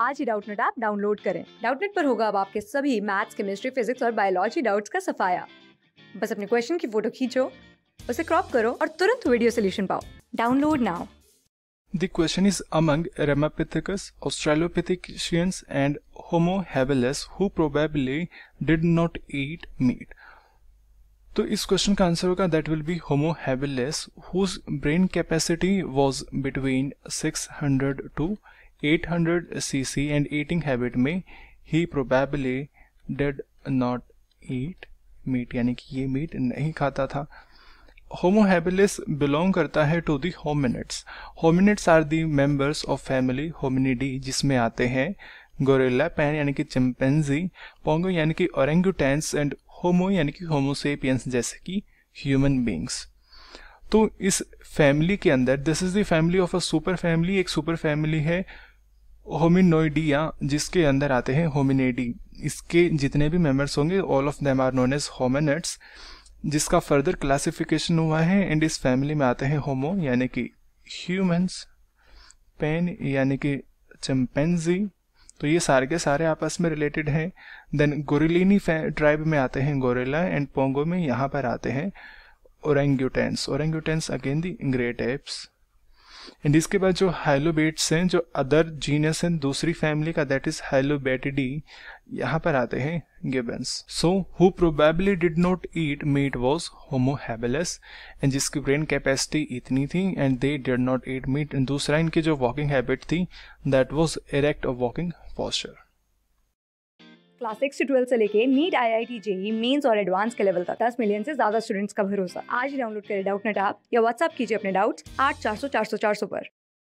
आज ही Doubtnut app download करें डाउटनेट पर होगा अब आपके सभी मैथ्स केमिस्ट्री फिजिक्स और बायोलॉजी डाउट्स का सफाया बस अपने क्वेश्चन की फोटो खींचो उसे क्रॉप करो और तुरंत वीडियो सोल्यूशन पाओ download now The question is among Ramapithecus, Australopithecus, and Homo habilis, who probably did not eat meat. तो इस क्वेश्चन का आंसर होगा that will be homo habilis whose brain capacity was between 600 to 800 cc and eating habit में ही probably did not eat meat यानी कि ये meet नहीं खाता था होमोहेबिलिस बिलोंग करता है to the hominids hominids are the members of family hominidae जिसमें आते हैं गोरेला पैन यानी कि चिंपेंजी पोंगो यानी कि औरंगुटेंस एंड होमो यानी कि होमोसेपियंस जैसे कि ह्यूमन बींग्स तो इस फैमिली के अंदर this is the family of a super family एक सुपर फैमिली है होमिनोइडिया जिसके अंदर आते हैं होमिनेडी इसके जितने भी मेम्बर्स होंगे all of them are known as hominids जिसका फर्दर क्लासिफिकेशन हुआ है एंड इस फैमिली में आते हैं होमो यानी कि ह्यूमंस पेन यानी कि चिंपेंजी तो ये सारे के सारे आपस में रिलेटेड हैं देन गोरिलिनी ट्राइब में आते हैं गोरेला एंड पोंगो में यहाँ पर आते हैं orangutans orangutans again the great apes and इसके बाद जो हाइलोबेट्स हैं जो अदर जीनस हैं दूसरी फैमिली का दैट इज हाइलोबेटिडी यहाँ पर आते हैं gibbons so who probably did not eat meat was homo habilis and जिसकी ब्रेन कैपेसिटी इतनी थी and they did not eat meat and दूसरा इनकी जो वॉकिंग हैबिट थी that was erect of walking posture class six से ट्वेल्व से लेके NEET I I T JEE mains और एडवांस के लेवल तक दस मिलियन से ज्यादा स्टूडेंट्स का भरोसा आज डाउनलोड करें डाउट नेट आप या व्हाट्सअप कीजिए अपने डाउट्स आठ चार सौ चार सौ चार सौ पर